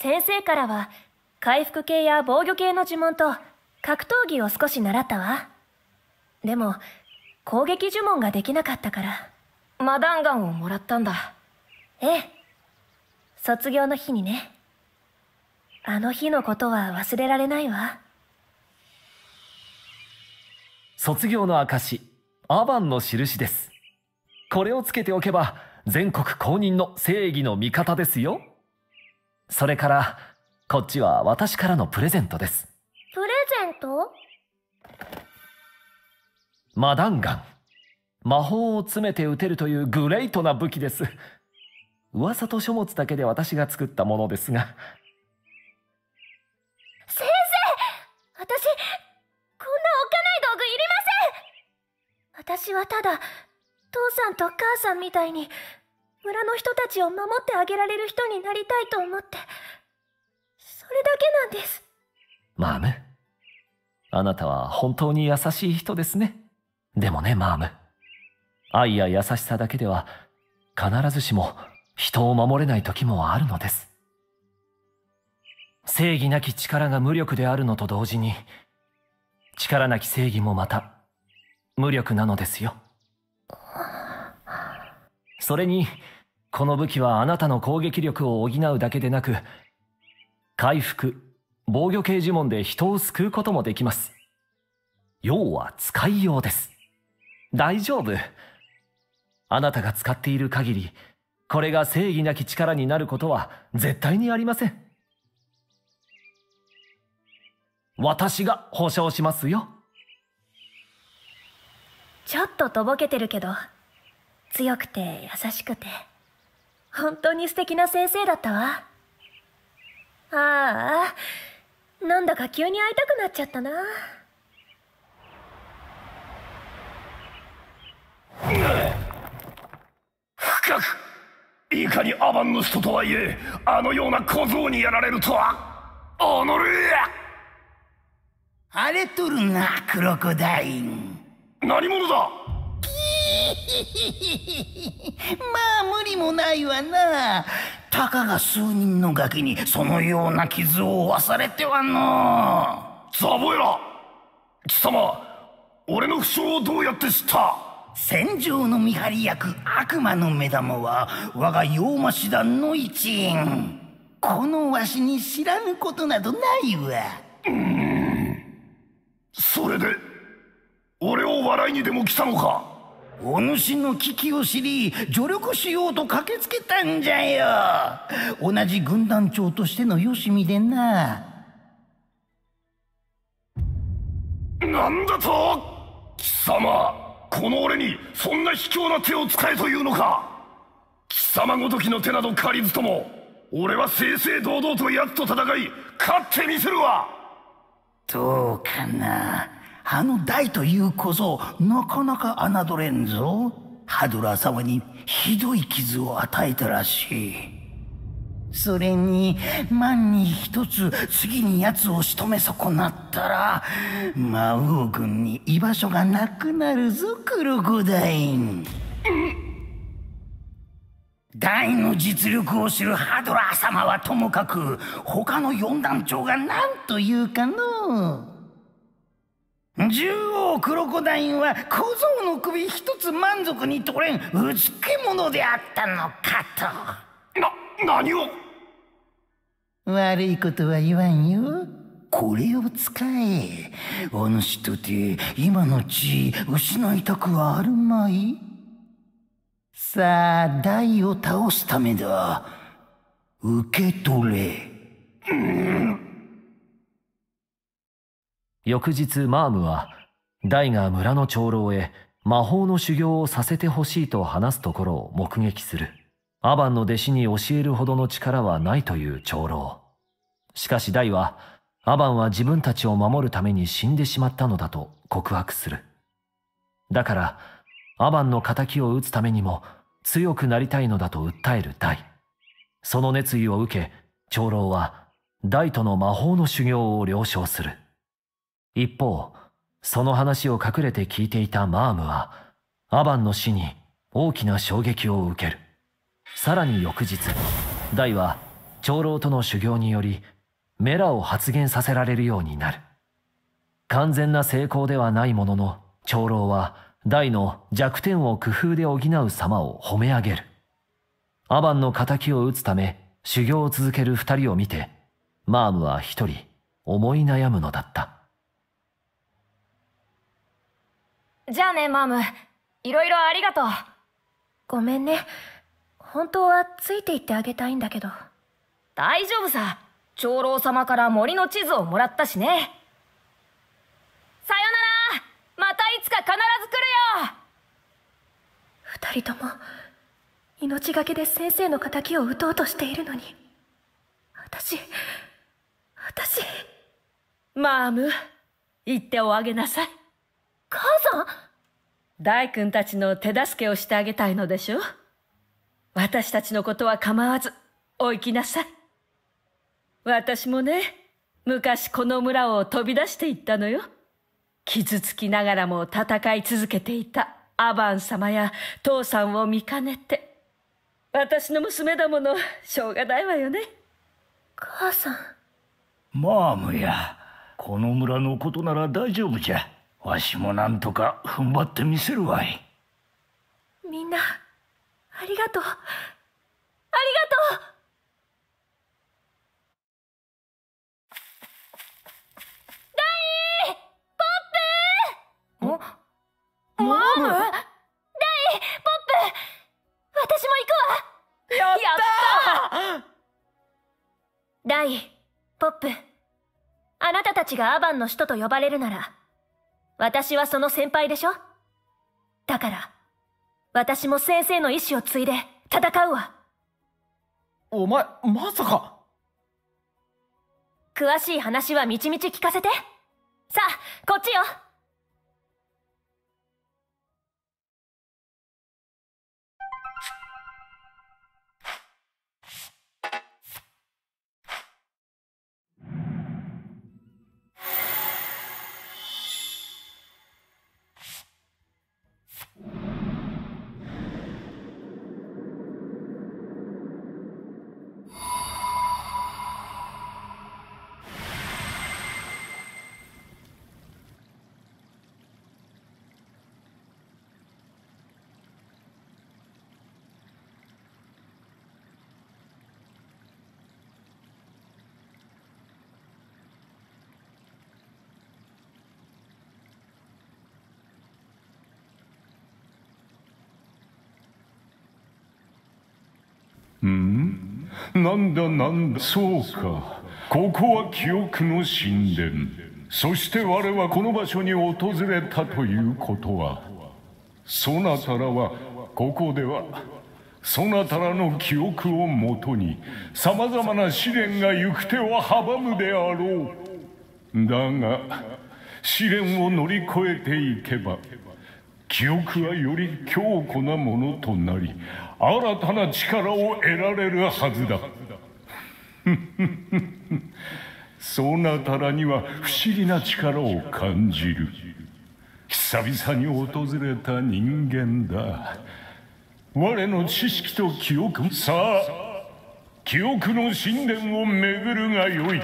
先生からは回復系や防御系の呪文と格闘技を少し習ったわでも攻撃呪文ができなかったからマダンガンをもらったんだええ卒業の日にねあの日のことは忘れられないわ卒業の証アバンの印ですこれをつけておけば全国公認の正義の味方ですよそれから、こっちは私からのプレゼントです。プレゼントマダンガン。魔法を詰めて撃てるというグレートな武器です。噂と書物だけで私が作ったものですが。先生私、こんな置かない道具いりません私はただ、父さんと母さんみたいに、村の人たちを守ってあげられる人になりたいと思って、それだけなんです。マーム。あなたは本当に優しい人ですね。でもね、マーム。愛や優しさだけでは、必ずしも人を守れない時もあるのです。正義なき力が無力であるのと同時に、力なき正義もまた、無力なのですよ。それに、この武器はあなたの攻撃力を補うだけでなく、回復、防御系呪文で人を救うこともできます。要は使いようです。大丈夫。あなたが使っている限り、これが正義なき力になることは絶対にありません。私が保証しますよ。ちょっととぼけてるけど、強くて優しくて、本当に素敵な先生だったわ。ああ、なんだか急に会いたくなっちゃったな。深くいかにアバンの人とはいえあのような小僧にやられるとはおのれ荒れとるなクロコダイン何者だまあ無理もないわなたかが数人のガキにそのような傷を負わされてはのザボエラ貴様俺の負傷をどうやって知った戦場の見張り役悪魔の目玉は我が妖魔師団の一員このわしに知らぬことなどないわうんそれで俺を笑いにでも来たのかお主の危機を知り助力しようと駆けつけたんじゃよ同じ軍団長としてのよしみでななんだと貴様この俺にそんな卑怯な手を使えというのか貴様ごときの手など借りずとも俺は正々堂々とやっと戦い勝ってみせるわどうかなあの大という小僧、なかなか侮れんぞ。ハドラー様にひどい傷を与えたらしい。それに、万に一つ次に奴を仕留め損なったら、魔王軍に居場所がなくなるぞ、クロコダイン。大の実力を知るハドラー様はともかく、他の四団長が何と言うかのう。獣王クロコダインは小僧の首一つ満足に取れんうつけ者であったのかとな何を悪いことは言わんよこれを使えお主とて今の地位失いたくあるまいさあ大を倒すためだ受け取れうん翌日マームはダイが村の長老へ魔法の修行をさせてほしいと話すところを目撃するアバンの弟子に教えるほどの力はないという長老しかしダイはアバンは自分たちを守るために死んでしまったのだと告白するだからアバンの仇を討つためにも強くなりたいのだと訴えるダイその熱意を受け長老はダイとの魔法の修行を了承する一方、その話を隠れて聞いていたマームは、アバンの死に大きな衝撃を受ける。さらに翌日、ダイは長老との修行により、メラを発言させられるようになる。完全な成功ではないものの、長老はダイの弱点を工夫で補う様を褒め上げる。アバンの仇を討つため修行を続ける二人を見て、マームは一人思い悩むのだった。じゃあね、マーム。いろいろありがとう。ごめんね。本当はついて行ってあげたいんだけど。大丈夫さ。長老様から森の地図をもらったしね。さよならまたいつか必ず来るよ二人とも、命がけで先生の仇を討とうとしているのに。私、私。マーム、言っておあげなさい。母さん大君たちの手助けをしてあげたいのでしょ私たちのことは構わず、お行きなさい。私もね、昔この村を飛び出していったのよ。傷つきながらも戦い続けていたアバン様や父さんを見かねて。私の娘だもの、しょうがないわよね。母さん。マームや、この村のことなら大丈夫じゃ。わしもなんとか踏ん張ってみせるわいみんなありがとうありがとうダイ、ポップ。あなたたちがアバンの首都と呼ばれるなら、私はその先輩でしょだから、私も先生の意志を継いで戦うわ。お前、まさか。詳しい話はみちみち聞かせて。さあ、こっちよ。んなんだなんだそうかここは記憶の神殿そして我はこの場所に訪れたということはそなたらはここではそなたらの記憶をもとにさまざまな試練が行く手を阻むであろうだが試練を乗り越えていけば記憶はより強固なものとなり新たな力を得られるはずだ そなたらには不思議な力を感じる久々に訪れた人間だ我の知識と記憶さあ記憶の神殿を巡るがよい